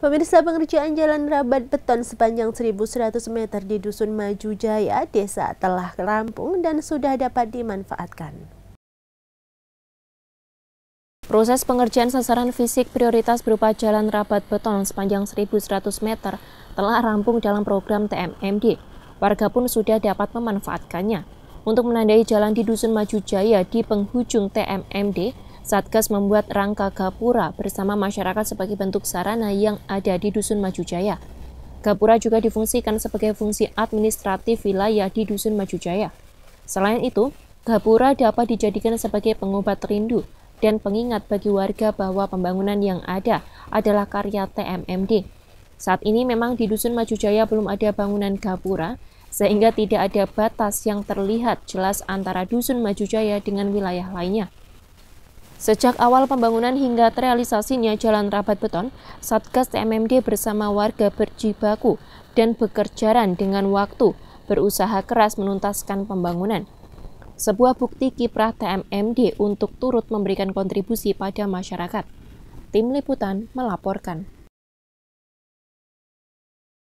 Pemirsa pengerjaan jalan rabat beton sepanjang 1.100 meter di Dusun Maju Jaya, desa telah rampung dan sudah dapat dimanfaatkan. Proses pengerjaan sasaran fisik prioritas berupa jalan rabat beton sepanjang 1.100 meter telah rampung dalam program TMMD. Warga pun sudah dapat memanfaatkannya. Untuk menandai jalan di Dusun Maju Jaya di penghujung TMMD, Satgas membuat rangka Gapura bersama masyarakat sebagai bentuk sarana yang ada di Dusun Maju Jaya. Gapura juga difungsikan sebagai fungsi administratif wilayah di Dusun Maju Jaya. Selain itu, Gapura dapat dijadikan sebagai pengobat rindu dan pengingat bagi warga bahwa pembangunan yang ada adalah karya TMMD. Saat ini memang di Dusun Maju Jaya belum ada bangunan gapura, sehingga tidak ada batas yang terlihat jelas antara Dusun Maju Jaya dengan wilayah lainnya. Sejak awal pembangunan hingga terrealisasinya jalan rabat beton, Satgas TMMD bersama warga berjibaku dan bekerjaran dengan waktu berusaha keras menuntaskan pembangunan. Sebuah bukti kiprah TMMD untuk turut memberikan kontribusi pada masyarakat. Tim Liputan melaporkan.